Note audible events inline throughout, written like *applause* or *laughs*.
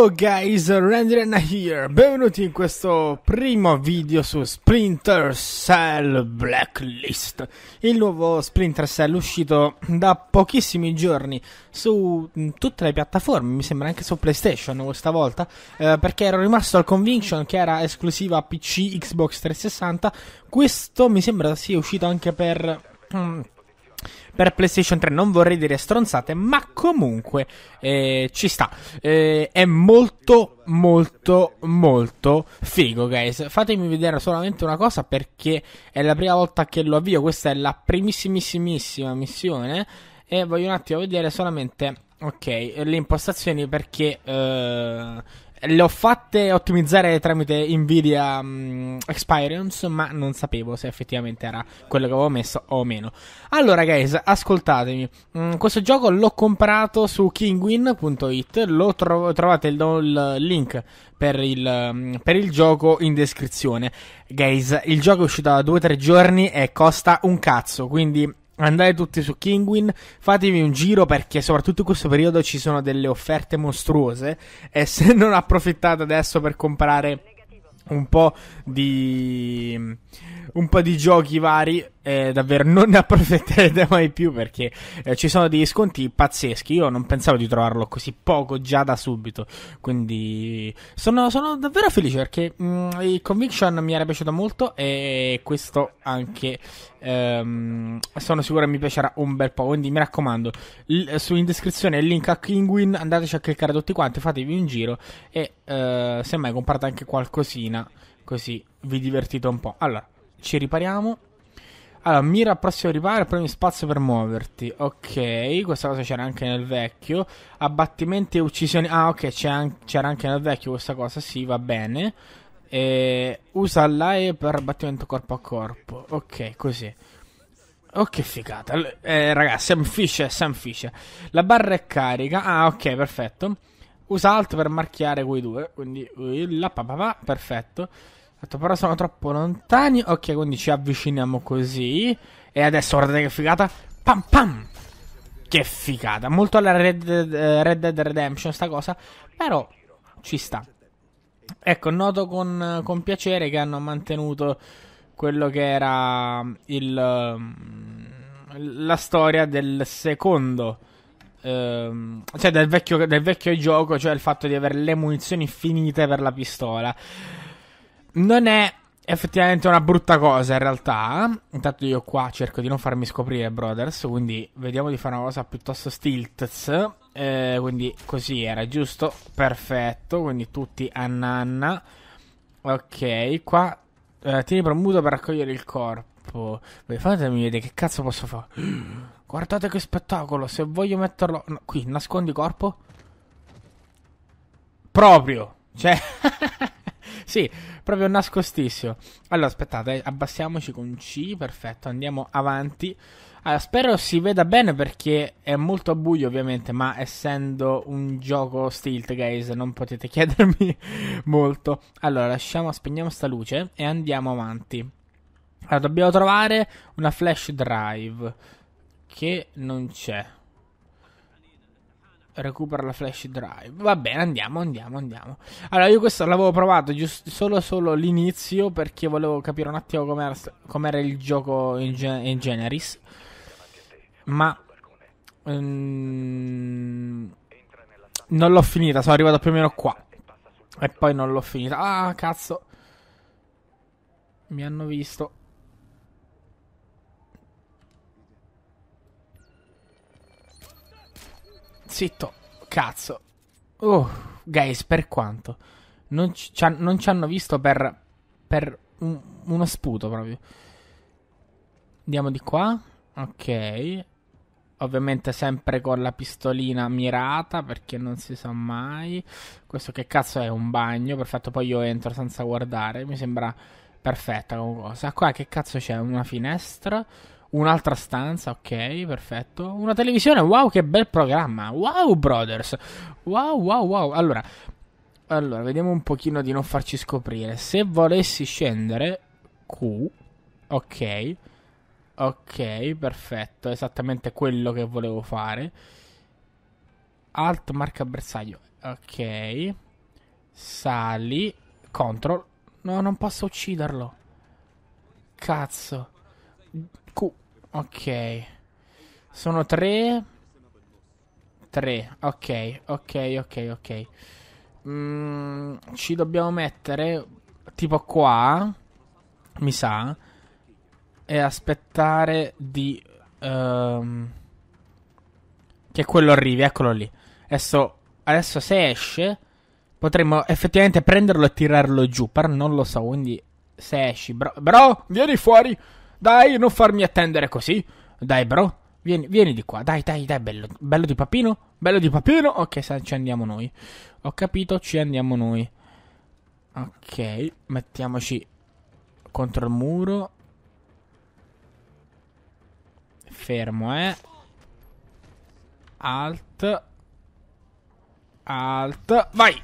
Hello guys, Randirena here, benvenuti in questo primo video su Splinter Cell Blacklist Il nuovo Splinter Cell uscito da pochissimi giorni su tutte le piattaforme, mi sembra anche su PlayStation questa oh, volta eh, Perché ero rimasto al Conviction che era esclusiva PC, Xbox 360 Questo mi sembra sia uscito anche per... Mm, per PlayStation 3. Non vorrei dire stronzate, ma comunque eh, ci sta. Eh, è molto, molto, molto figo, guys. Fatemi vedere solamente una cosa perché è la prima volta che lo avvio. Questa è la primissimissima missione. E voglio un attimo vedere solamente. Ok, le impostazioni perché eh, le ho fatte ottimizzare tramite Nvidia um, Experience, ma non sapevo se effettivamente era quello che avevo messo o meno. Allora, guys, ascoltatemi. Mm, questo gioco l'ho comprato su kingwin.it, lo tro- trovate il, il link per il, mm, per il, gioco in descrizione. Guys, il gioco è uscito da 2-3 giorni e costa un cazzo, quindi Andate tutti su Kingwin, fatevi un giro perché soprattutto in questo periodo ci sono delle offerte mostruose e se non approfittate adesso per comprare un po' di un po' di giochi vari eh, davvero non ne approfitterete mai più perché eh, ci sono degli sconti pazzeschi io non pensavo di trovarlo così poco già da subito quindi sono, sono davvero felice perché mh, mm, il Conviction mi era piaciuto molto e questo anche ehm, sono sicuro mi piacerà un bel po' quindi mi raccomando l- su in descrizione il link a Kinguin andateci a cliccare tutti quanti fatevi un giro e eh, semmai comprate anche qualcosina, così vi divertite un po'. Allora, ci ripariamo. Allora, mira al prossimo riparo e premi spazio per muoverti. Ok, questa cosa c'era anche nel vecchio. Abbattimenti e uccisioni. Ah, ok, c'era anche nel vecchio questa cosa. Sì, va bene. E usa l'AE per abbattimento corpo a corpo. Ok, così. Oh, che figata. Eh, ragazzi, Sam Fisher, Sam Fisher. La barra è carica. Ah, ok, perfetto. Usa alt per marchiare quei due. Quindi la papà, perfetto. Però sono troppo lontani. Ok, quindi ci avviciniamo così. E adesso guardate che figata. Pam pam. Che figata. Molto alla Red, Dead, eh, Red Dead Redemption sta cosa. Però ci sta. Ecco, noto con, con piacere che hanno mantenuto quello che era mm, il, mm, la storia del secondo ehm, cioè del vecchio, del vecchio gioco, cioè il fatto di avere le munizioni finite per la pistola. Non è effettivamente una brutta cosa in realtà. Intanto io qua cerco di non farmi scoprire, brothers. Quindi vediamo di fare una cosa piuttosto stilts. Eh, quindi così era, giusto? Perfetto. Quindi tutti a nanna. Ok, qua eh, tieni premuto per raccogliere il corpo troppo. Fatemi vedere che cazzo posso fare. *gasps* Guardate che spettacolo. Se voglio metterlo. No, qui, nascondi corpo. Proprio. Cioè. *laughs* sì, proprio nascostissimo. Allora, aspettate, eh, abbassiamoci con C. Perfetto, andiamo avanti. Allora, spero si veda bene perché è molto buio ovviamente, ma essendo un gioco stilt, guys, non potete *laughs* chiedermi molto. Allora, lasciamo, spegniamo sta luce e andiamo avanti. Allora, dobbiamo trovare una flash drive che non c'è. Recupera la flash drive. Va bene, andiamo, andiamo, andiamo. Allora, io questo l'avevo provato giusto, solo, solo l'inizio perché volevo capire un attimo com'era, com'era il gioco in, gen- in generis. Ma... Um, non l'ho finita, sono arrivato più o meno qua. E poi non l'ho finita. Ah, cazzo. Mi hanno visto. Zitto, cazzo. Oh, guys, per quanto? Non ci, non ci hanno visto per, per un, uno sputo proprio. Andiamo di qua. Ok. Ovviamente sempre con la pistolina mirata perché non si sa mai. Questo che cazzo è un bagno? Perfetto, poi io entro senza guardare. Mi sembra perfetta come cosa. Qua che cazzo c'è? Una finestra. Un'altra stanza, ok, perfetto. Una televisione, wow, che bel programma. Wow, brothers. Wow, wow, wow. Allora, allora, vediamo un pochino di non farci scoprire. Se volessi scendere, Q, ok. Ok, perfetto, esattamente quello che volevo fare. Alt marca bersaglio. Ok. Sali. Control. No, non posso ucciderlo. Cazzo. Q. Ok. Sono tre. Tre. Ok, ok, ok, ok. Mm, ci dobbiamo mettere tipo qua. Mi sa. E aspettare di... Um, che quello arrivi, eccolo lì. Adesso, adesso se esce potremmo effettivamente prenderlo e tirarlo giù, però non lo so, quindi se esci, bro, bro vieni fuori. Dai, non farmi attendere così. Dai, bro. Vieni, vieni di qua. Dai, dai, dai, bello, bello di papino. Bello di papino. Ok, ci andiamo noi. Ho capito, ci andiamo noi. Ok, mettiamoci contro il muro. Fermo, eh. Alt. Alt. Vai.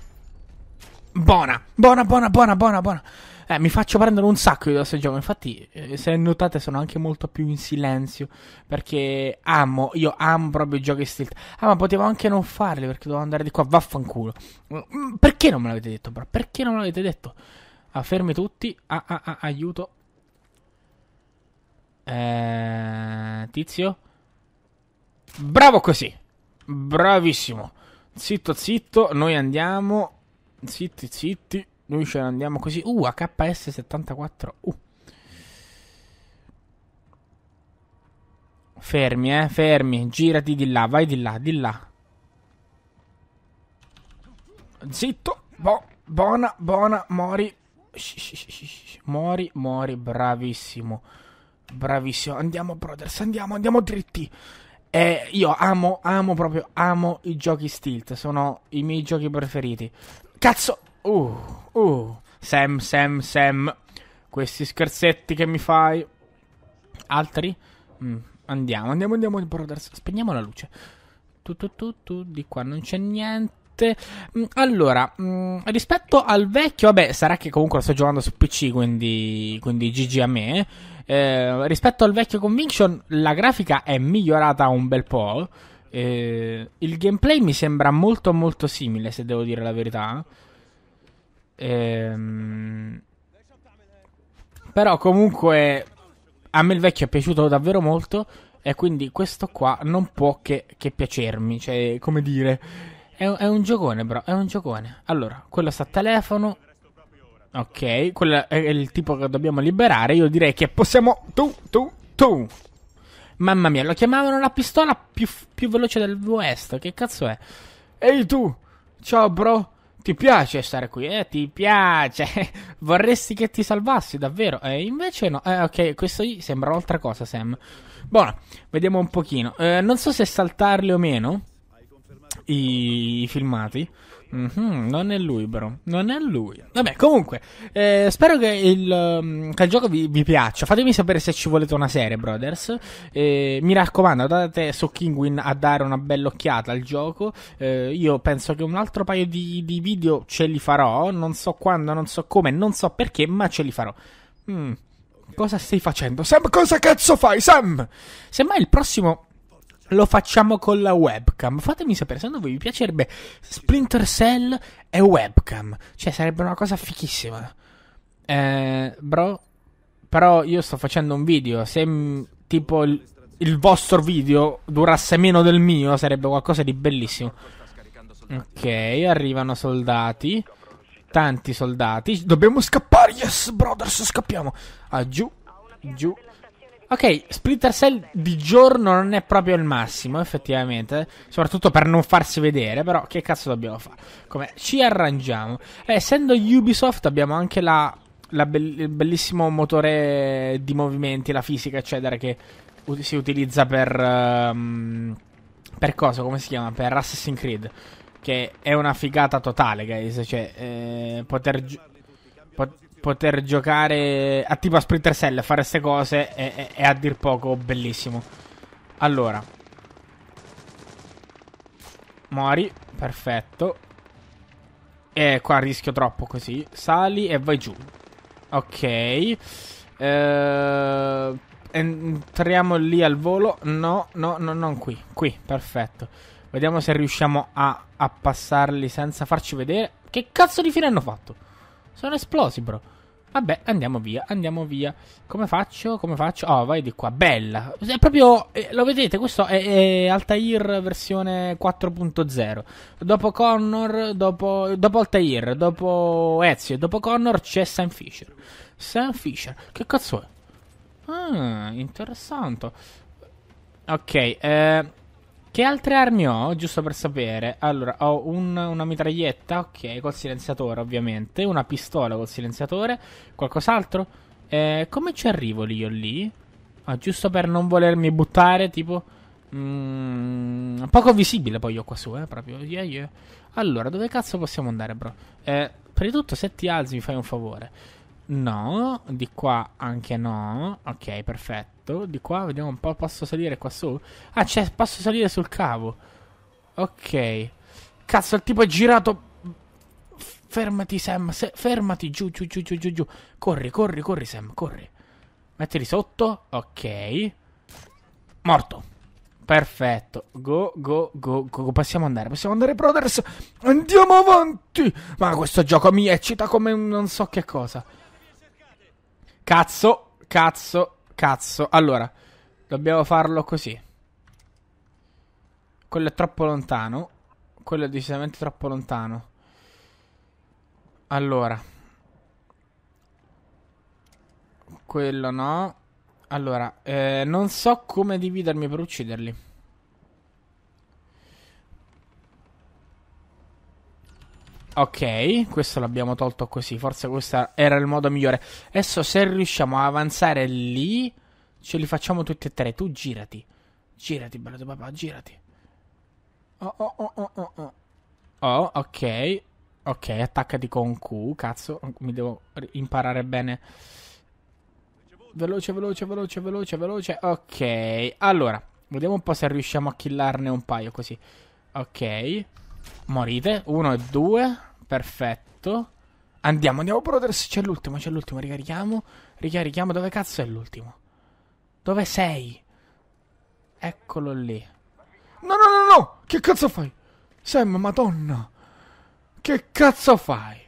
Buona, buona, buona, buona, buona, buona. Eh, mi faccio prendere un sacco di questo gioco. Infatti, eh, se notate, sono anche molto più in silenzio. Perché amo, io amo proprio i giochi stilt. Ah, ma potevo anche non farli perché dovevo andare di qua. Vaffanculo. Mm, perché non me l'avete detto, bro? Perché non me l'avete detto? Ah, fermi tutti. Ah, ah, ah, aiuto. Eh, tizio. Bravo così. Bravissimo. Zitto, zitto. Noi andiamo. Zitti, zitti. Noi ce ne andiamo così. Uh, AKS74. Uh. Fermi, eh, fermi. Girati di là, vai di là, di là. Zitto. Bo buona, buona, mori. Mori, mori, bravissimo. Bravissimo. Andiamo, brothers, andiamo, andiamo dritti. Eh, io amo, amo proprio, amo i giochi stilt. Sono i miei giochi preferiti. Cazzo! Uh, uh. Sam, Sam, Sam. Questi scherzetti che mi fai. Altri? Mm. Andiamo, andiamo, andiamo. Brothers. Spegniamo la luce. Tu, tu, tu, tu. Di qua non c'è niente. Mm, allora, mm, rispetto al vecchio, vabbè, sarà che comunque lo sto giocando su PC, quindi, quindi GG a me. Eh, rispetto al vecchio Conviction, la grafica è migliorata un bel po'. Eh, il gameplay mi sembra molto molto simile, se devo dire la verità. Ehm... Però comunque a me il vecchio è piaciuto davvero molto e quindi questo qua non può che, che piacermi, cioè come dire, è, è, un giocone bro, è un giocone. Allora, quello sta a telefono, ok, quello è il tipo che dobbiamo liberare, io direi che possiamo... Tu, tu, tu! Mamma mia, lo chiamavano la pistola più, più veloce del West, che cazzo è? Ehi tu, ciao bro, ti piace stare qui, eh? Ti piace. *laughs* Vorresti che ti salvassi, davvero. Eh, invece no. Eh, ok, questo sembra un'altra cosa, Sam. Buono, vediamo un pochino. Eh, non so se saltarli o meno i, i filmati. Mm-hmm, non è lui, bro. Non è lui. Vabbè, comunque, eh, spero che il, mm, che il gioco vi, vi, piaccia. Fatemi sapere se ci volete una serie, brothers. Eh, mi raccomando, andate su Kinguin a dare una bella occhiata al gioco. Eh, io penso che un altro paio di, di, video ce li farò. Non so quando, non so come, non so perché, ma ce li farò. Mm. Cosa stai facendo? Sam, cosa cazzo fai, Sam? Semmai il prossimo lo facciamo con la webcam. Fatemi sapere se a voi vi piacerebbe Splinter Cell e webcam. Cioè, sarebbe una cosa fichissima. Eh, bro, però io sto facendo un video. Se tipo il, il vostro video durasse meno del mio, sarebbe qualcosa di bellissimo. Ok, arrivano soldati. Tanti soldati. Dobbiamo scappare. Yes, brothers, scappiamo. Ah, giù, giù. Ok, Splinter Cell di giorno non è proprio il massimo, effettivamente. Soprattutto per non farsi vedere, però che cazzo dobbiamo fare? Come ci arrangiamo? Eh, essendo Ubisoft abbiamo anche la, la be il bellissimo motore di movimenti, la fisica, eccetera, che si utilizza per... Um, per cosa? Come si chiama? Per Assassin's Creed. Che è una figata totale, guys. Cioè, eh, poter... Pot poter giocare a tipo a Splinter Cell, fare queste cose è, è, è, a dir poco bellissimo. Allora. Mori, perfetto. E qua rischio troppo così. Sali e vai giù. Ok. Ehm entriamo lì al volo. No, no, no, non qui. Qui, perfetto. Vediamo se riusciamo a, a passarli senza farci vedere. Che cazzo di fine hanno fatto? Sono esplosi, bro. Vabbè, andiamo via, andiamo via. Come faccio? Come faccio? Oh, vai di qua, bella. È proprio, eh, lo vedete, questo è, è Altair versione 4.0. Dopo Connor, dopo, dopo, Altair, dopo Ezio, dopo Connor c'è Sam Fisher. Sam Fisher, che cazzo è? Ah, interessante. Ok, eh... Che altre armi ho? Giusto per sapere. Allora, ho un, una mitraglietta, ok, col silenziatore ovviamente. Una pistola col silenziatore. Qualcos'altro? Eh, come ci arrivo lì io lì? Ah, giusto per non volermi buttare, tipo... Mm, poco visibile poi io qua su, eh, proprio. Yeah, yeah. Allora, dove cazzo possiamo andare, bro? Eh, prima di tutto, se ti alzi mi fai un favore. No, di qua anche no. Ok, perfetto. Di qua vediamo un po'. Posso salire qua su? Ah, cioè, posso salire sul cavo. Ok. Cazzo, il tipo è girato. Fermati, Sam. Se... Fermati. Giù, giù, giù, giù, giù, Corri, corri, corri, Sam. Corri. Mettili sotto. Ok. Morto. Perfetto. Go, go, go, go. Possiamo andare. Possiamo andare, brothers. Andiamo avanti. Ma questo gioco mi eccita come non so che cosa. Cazzo, cazzo, cazzo. Allora, dobbiamo farlo così. Quello è troppo lontano. Quello è decisamente troppo lontano. Allora. Quello no. Allora, eh, non so come dividermi per ucciderli. Ok, questo l'abbiamo tolto così. Forse questo era il modo migliore. Adesso se riusciamo a avanzare lì, ce li facciamo tutti e tre. Tu girati. Girati, bello papà, girati. Oh, oh, oh, oh, oh, oh. Oh, ok. Ok, attaccati con Q, cazzo. Mi devo imparare bene. Veloce, veloce, veloce, veloce, veloce. Ok, allora. Vediamo un po' se riusciamo a killarne un paio così. Ok. Morite. Uno e due. Perfetto. Andiamo, andiamo, brothers. C'è l'ultimo, c'è l'ultimo. Ricarichiamo. Ricarichiamo. Dove cazzo è l'ultimo? Dove sei? Eccolo lì. No, no, no, no. Che cazzo fai? Sam, madonna. Che cazzo fai?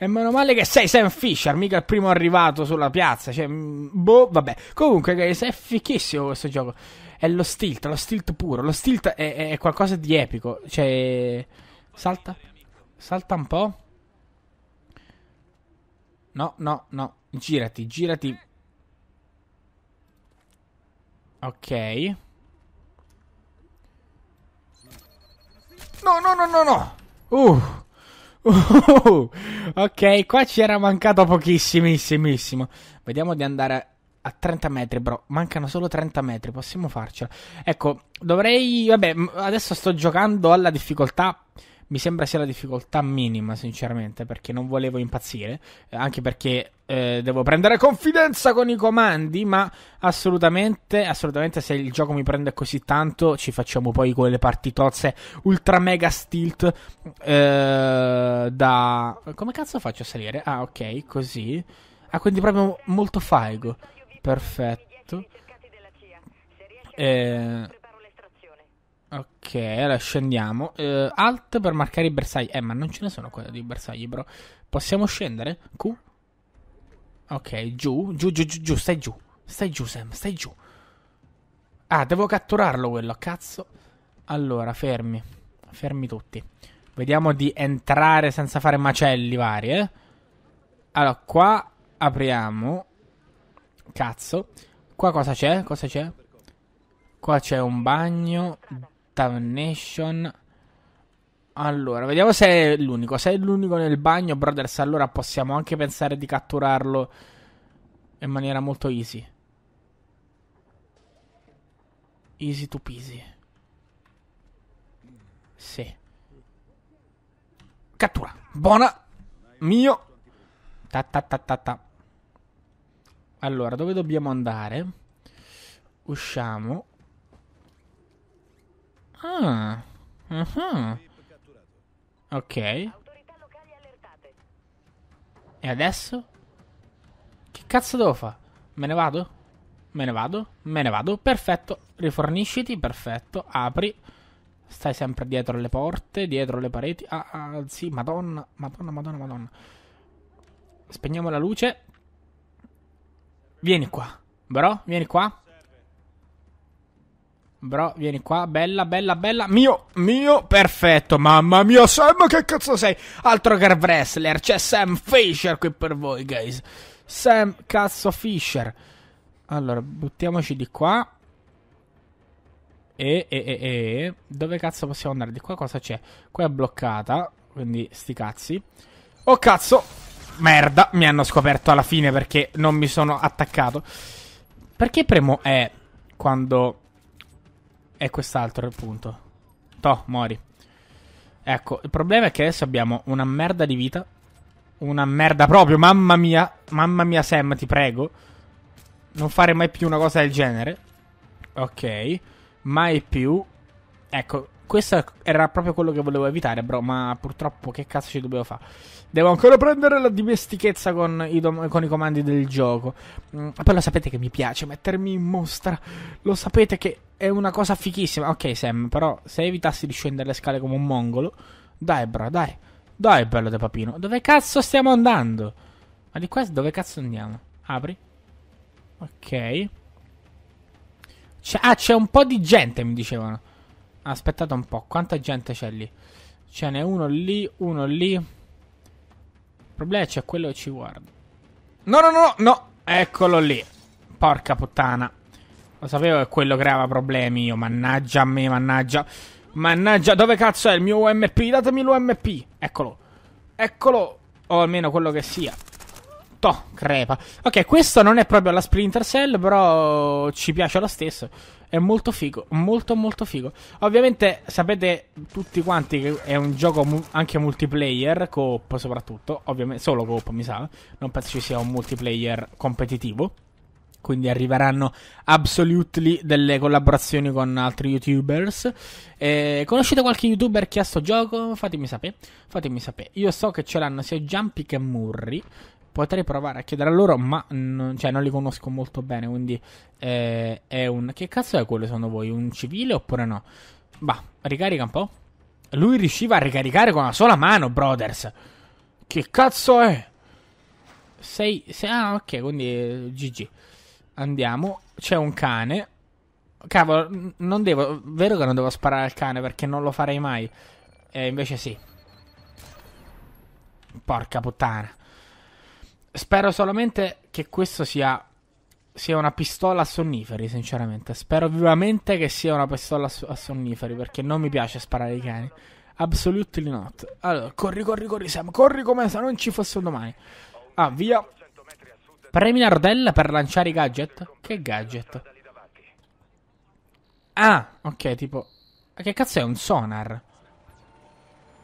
E meno male che sei Sam Fisher, mica il primo arrivato sulla piazza. Cioè, mm, boh, vabbè. Comunque, guys, è fichissimo questo gioco è lo stilt, lo stilt puro. Lo stilt è, è qualcosa di epico. Cioè, salta, salta un po'. No, no, no. Girati, girati. Ok. No, no, no, no, no. Uh. uh. *laughs* Ok, qua ci era mancato pochissimissimo. Vediamo di andare a 30 metri, bro. Mancano solo 30 metri, possiamo farcela. Ecco, dovrei... Vabbè, adesso sto giocando alla difficoltà... Mi sembra sia la difficoltà minima, sinceramente, perché non volevo impazzire. Eh, anche perché eh, devo prendere confidenza con i comandi, ma assolutamente, assolutamente se il gioco mi prende così tanto, ci facciamo poi quelle partitozze ultra mega stilt eh, da... Come cazzo faccio a salire? Ah, ok, così. Ah, quindi proprio molto faigo. Perfetto. Eh, ok, allora scendiamo. Eh, alt per marcare i bersagli. Eh, ma non ce ne sono quelli di bersagli, bro. Possiamo scendere? Q? Ok, giù, giù, giù, giù, giù, stai giù. Stai giù, Sam, stai giù. Ah, devo catturarlo quello, cazzo. Allora, fermi. Fermi tutti. Vediamo di entrare senza fare macelli vari, eh. Allora, qua apriamo. Cazzo. Qua cosa c'è? Cosa c'è? Qua c'è un bagno. Damnation. Allora, vediamo se è l'unico. Se è l'unico nel bagno, brothers, allora possiamo anche pensare di catturarlo in maniera molto easy. Easy to peasy. Sì. Cattura. Buona. Mio. Ta ta ta ta ta. Allora, dove dobbiamo andare? Usciamo. Ah. Uh -huh. Ok. E adesso? Che cazzo devo fare? Me ne vado? Me ne vado? Me ne vado. Perfetto. Rifornisciti, perfetto. Apri. Stai sempre dietro le porte, dietro le pareti. Ah, ah sì, madonna, madonna, madonna, madonna. Spegniamo la luce. Vieni qua. Bro, vieni qua. Bro, vieni qua, bella, bella, bella. Mio, mio, perfetto. Mamma mia, Sam, che cazzo sei? Altro che wrestler, c'è Sam Fisher qui per voi, guys. Sam, cazzo, Fisher. Allora, buttiamoci di qua. E, e, e, e. Dove cazzo possiamo andare? Di qua cosa c'è? Qua è bloccata, quindi sti cazzi. Oh, cazzo. Merda, mi hanno scoperto alla fine perché non mi sono attaccato. Perché premo E quando è quest'altro il punto? Toh, mori. Ecco, il problema è che adesso abbiamo una merda di vita. Una merda proprio, mamma mia. Mamma mia Sam, ti prego. Non fare mai più una cosa del genere. Ok. Mai più. Ecco, questo era proprio quello che volevo evitare, bro. Ma purtroppo, che cazzo ci dobbiamo fare? Devo ancora prendere la dimestichezza con i, dom- con i comandi del gioco. Mm, poi lo sapete che mi piace mettermi in mostra. Lo sapete che è una cosa fichissima. Ok, Sam, però, se evitassi di scendere le scale come un mongolo. Dai, bro, dai. Dai, bello De Papino. Dove cazzo stiamo andando? Ma di qua dove cazzo andiamo? Apri. Ok. C'è, ah, c'è un po' di gente, mi dicevano. Aspettate un po', quanta gente c'è lì? Ce n'è uno lì, uno lì. Il problema è c'è quello che ci guarda. No, no, no, no, eccolo lì. Porca puttana. Lo sapevo che quello creava problemi io, mannaggia a me, mannaggia. Mannaggia, dove cazzo è il mio UMP? Datemi l'UMP. Eccolo. Eccolo. O almeno quello che sia. Toh, crepa. Ok, questo non è proprio la Splinter Cell, però ci piace lo stesso. È molto figo, molto molto figo. Ovviamente sapete tutti quanti che è un gioco mu- anche multiplayer, coop soprattutto, ovviamente solo coop mi sa, non penso ci sia un multiplayer competitivo. Quindi arriveranno absolutely delle collaborazioni con altri youtubers. Eh, conoscete qualche youtuber che ha sto gioco? Fatemi sapere. Fatemi sapere. Io so che ce l'hanno sia Jumpy che Murri. Potrei provare a chiedere a loro, ma non, cioè, non li conosco molto bene, quindi eh, è un... Che cazzo è quello secondo voi? Un civile oppure no? Bah, ricarica un po'. Lui riusciva a ricaricare con la sola mano, brothers. Che cazzo è? Sei... sei ah, ok, quindi GG. Andiamo. C'è un cane. Cavolo, non devo... Vero che non devo sparare al cane perché non lo farei mai. E eh, invece sì. Porca puttana. Spero solamente che questo sia, sia una pistola a sonniferi, sinceramente. Spero vivamente che sia una pistola a sonniferi, perché non mi piace sparare i cani. Absolutely not. Allora, corri, corri, corri, Sam. Corri come se non ci fosse un domani. Ah, via. Premi la rodella per lanciare i gadget? Che gadget? Ah, ok, tipo... che cazzo è un sonar?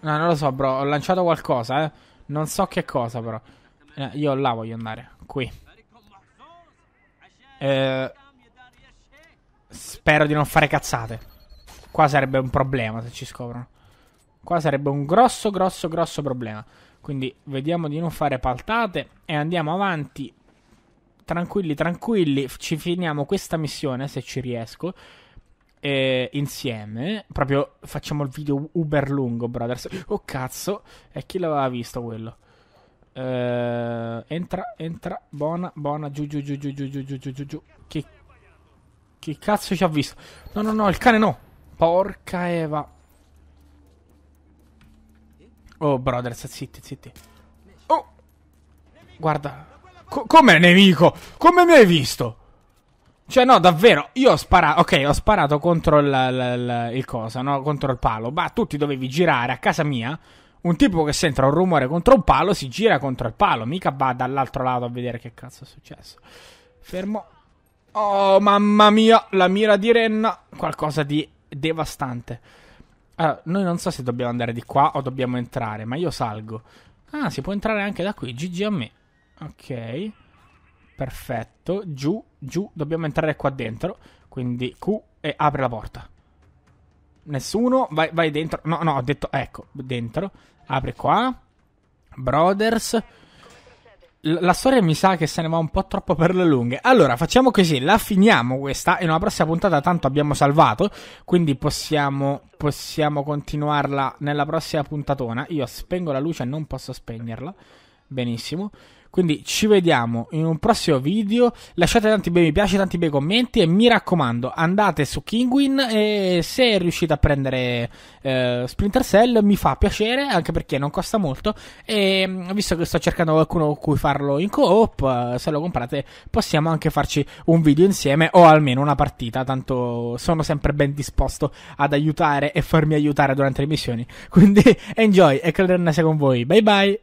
No, non lo so, bro. Ho lanciato qualcosa, eh. Non so che cosa, però. Eh, io là voglio andare, qui. Eh, spero di non fare cazzate. Qua sarebbe un problema se ci scoprono. Qua sarebbe un grosso, grosso, grosso problema. Quindi vediamo di non fare paltate e andiamo avanti. Tranquilli, tranquilli. Ci finiamo questa missione, se ci riesco. Eh, insieme. Proprio facciamo il video uber lungo, brothers. Oh cazzo. E chi l'aveva visto quello? Uh, entra, entra, buona, buona, giù, giù, giù, giù, giù, giù, giù, giù, giù, giù. Che, che cazzo ci ha visto? No, no, no, il cane no. Porca Eva. Oh, brothers, zitti, zitti. Oh, guarda. Co come nemico? Come mi hai visto? Cioè, no, davvero, io ho sparato. Ok, ho sparato contro il, il, il, il cosa, no? Contro il palo. Ma tu ti dovevi girare a casa mia un tipo che sente un rumore contro un palo si gira contro il palo, mica va dall'altro lato a vedere che cazzo è successo. Fermo. Oh, mamma mia, la mira di Renna, qualcosa di devastante. Allora, noi non so se dobbiamo andare di qua o dobbiamo entrare, ma io salgo. Ah, si può entrare anche da qui, GG a me. Ok. Perfetto, giù, giù, dobbiamo entrare qua dentro. Quindi Q e apre la porta. Nessuno, vai, vai dentro. No, no, ho detto, ecco, dentro. Apri qua, Brothers. la storia mi sa che se ne va un po' troppo per le lunghe. Allora, facciamo così, la finiamo questa e nella prossima puntata tanto abbiamo salvato, quindi possiamo, possiamo continuarla nella prossima puntatona. Io spengo la luce, non posso spegnerla. Benissimo. Quindi ci vediamo in un prossimo video. Lasciate tanti bei mi piace, tanti bei commenti e mi raccomando, andate su Kinguin. e se riuscite a prendere eh, Splinter Cell mi fa piacere, anche perché non costa molto e mm, visto che sto cercando qualcuno con cui farlo in co-op, eh, se lo comprate possiamo anche farci un video insieme o almeno una partita, tanto sono sempre ben disposto ad aiutare e farmi aiutare durante le missioni. *laughs* Quindi enjoy e che l'Eterna sia con voi. Bye bye!